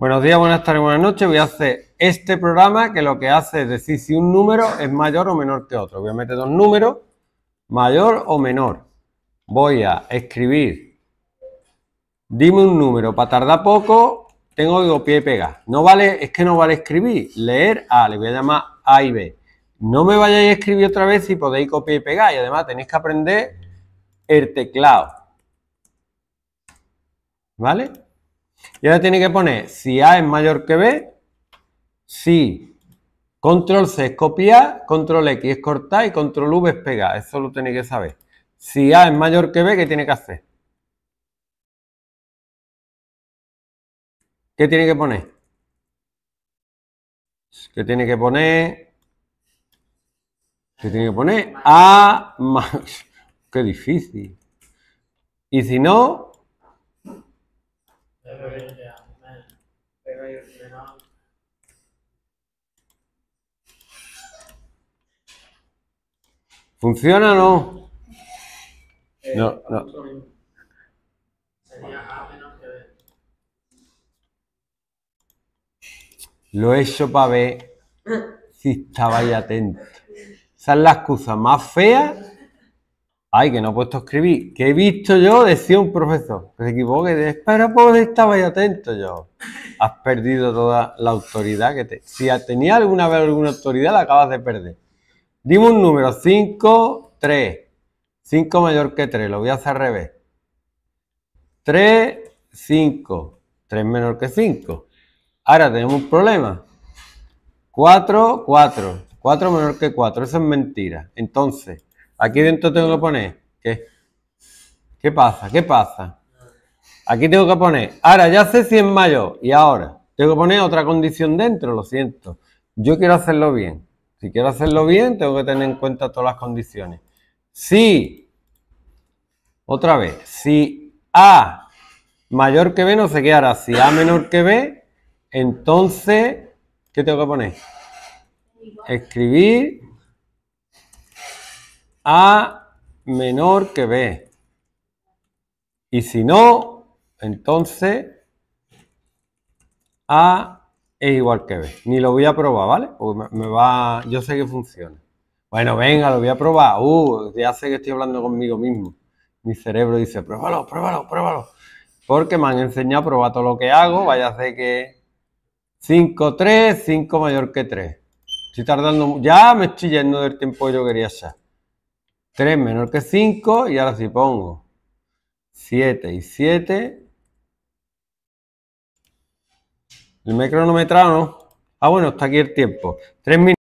Buenos días, buenas tardes, buenas noches. Voy a hacer este programa que lo que hace es decir si un número es mayor o menor que otro. Voy a meter dos números, mayor o menor. Voy a escribir, dime un número, para tardar poco, tengo que copiar y pegar. No vale, es que no vale escribir, leer A, le voy a llamar A y B. No me vayáis a escribir otra vez si podéis copiar y pegar. Y además tenéis que aprender el teclado. ¿Vale? Y ahora tiene que poner si A es mayor que B, si control C es copiar, control X es cortar y control V es pegar. Eso lo tiene que saber. Si A es mayor que B, ¿qué tiene que hacer? ¿Qué tiene que poner? ¿Qué tiene que poner? ¿Qué tiene que poner? A más... Qué difícil. Y si no, ¿Funciona o no? Eh, no, no. Lo he hecho para ver si estaba ahí atento. Esa es la excusa más fea Ay, que no he puesto escribir. ¿Qué he visto yo, decía un profesor. Que se equivoque. Espera, pues, estaba ahí atento yo. Has perdido toda la autoridad que te. Si tenía alguna vez alguna autoridad, la acabas de perder. Dime un número: 5, 3. 5 mayor que 3. Lo voy a hacer al revés. 3, 5. 3 menor que 5. Ahora tenemos un problema. 4, 4. 4 menor que 4. Eso es mentira. Entonces. Aquí dentro tengo que poner. ¿Qué? ¿Qué pasa? ¿Qué pasa? Aquí tengo que poner. Ahora ya sé si es mayor. Y ahora. Tengo que poner otra condición dentro, lo siento. Yo quiero hacerlo bien. Si quiero hacerlo bien, tengo que tener en cuenta todas las condiciones. Si, otra vez, si A mayor que B, no sé qué hará. Si A menor que B, entonces, ¿qué tengo que poner? Escribir a menor que B. Y si no, entonces A es igual que B. Ni lo voy a probar, ¿vale? Porque me va, yo sé que funciona. Bueno, venga, lo voy a probar. Uh, ya sé que estoy hablando conmigo mismo. Mi cerebro dice, pruébalo, pruébalo, pruébalo. Porque me han enseñado a probar todo lo que hago. Vaya a que 5, 3, 5 mayor que 3. Estoy tardando, ya me estoy yendo del tiempo que yo quería ser. 3 menor que 5 y ahora sí pongo 7 y 7. El cronometrado, ¿no? Ah, bueno, está aquí el tiempo. 3 minutos.